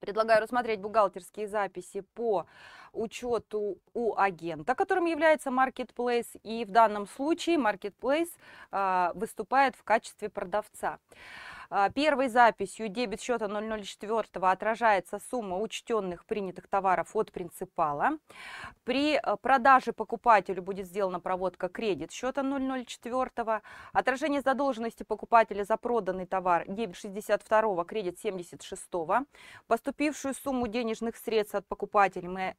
Предлагаю рассмотреть бухгалтерские записи по учету у агента, которым является Marketplace. И в данном случае Marketplace а, выступает в качестве продавца. А, первой записью дебет счета 004 отражается сумма учтенных принятых товаров от принципала. При э, продаже покупателю будет сделана проводка кредит счета 004. Отражение задолженности покупателя за проданный товар дебет 62, кредит 76. Поступившую сумму денежных средств от покупателя мы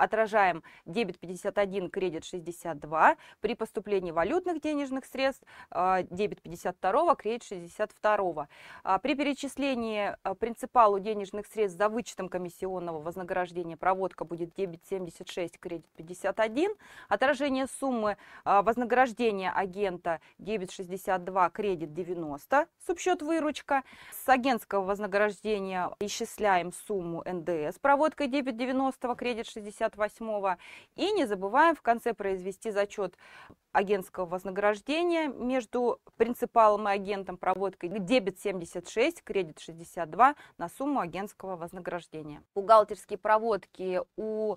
отражаем дебет 51, кредит 62. При поступлении валютных денежных средств а, дебет 52, кредит 62. А, при перечислении а, принципалу денежных средств за вычетом комиссионного вознаграждения проводка будет дебет 76, кредит 51. Отражение суммы вознаграждения агента дебет 62, кредит 90, субсчет выручка. С агентского вознаграждения исчисляем сумму НДС проводкой дебет 90, кредит 62 68-го. И не забываем в конце произвести зачет агентского вознаграждения между принципалом и агентом проводкой дебет 76, кредит 62 на сумму агентского вознаграждения. Бухгалтерские проводки у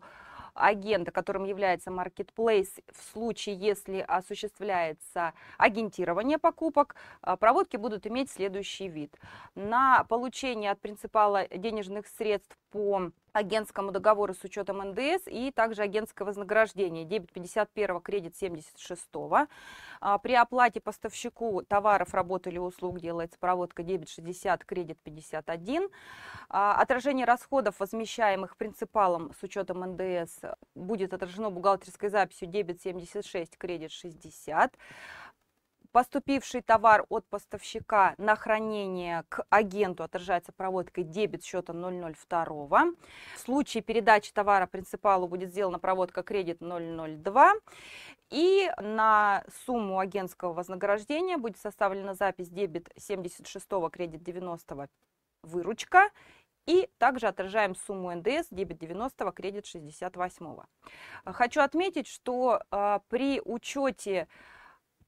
агента, которым является маркетплейс, в случае, если осуществляется агентирование покупок, э, проводки будут иметь следующий вид. На получение от принципала денежных средств по агентскому договору с учетом НДС и также агентское вознаграждение. Дебет 51, кредит 76. А, при оплате поставщику товаров, работ или услуг делается проводка дебет 60, кредит 51. А, отражение расходов, возмещаемых принципалом с учетом НДС, будет отражено бухгалтерской записью дебет 76, кредит 60 поступивший товар от поставщика на хранение к агенту отражается проводкой дебет счета 002. В случае передачи товара принципалу будет сделана проводка кредит 002. И на сумму агентского вознаграждения будет составлена запись дебет 76 кредит 90 выручка и также отражаем сумму НДС, дебет 90, кредит 68. Хочу отметить, что а, при учете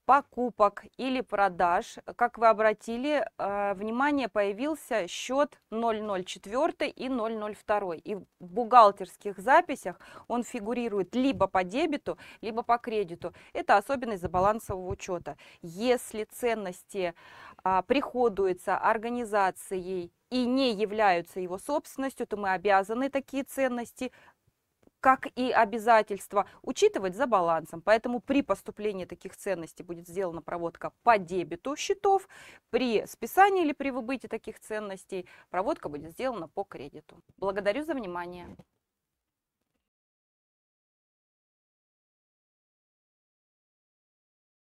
покупок или продаж, как вы обратили э, внимание, появился счет 004 и 002. И в бухгалтерских записях он фигурирует либо по дебету, либо по кредиту. Это особенность балансового учета. Если ценности а, приходуются организацией и не являются его собственностью, то мы обязаны такие ценности как и обязательства, учитывать за балансом. Поэтому при поступлении таких ценностей будет сделана проводка по дебету счетов, при списании или при выбытии таких ценностей проводка будет сделана по кредиту. Благодарю за внимание.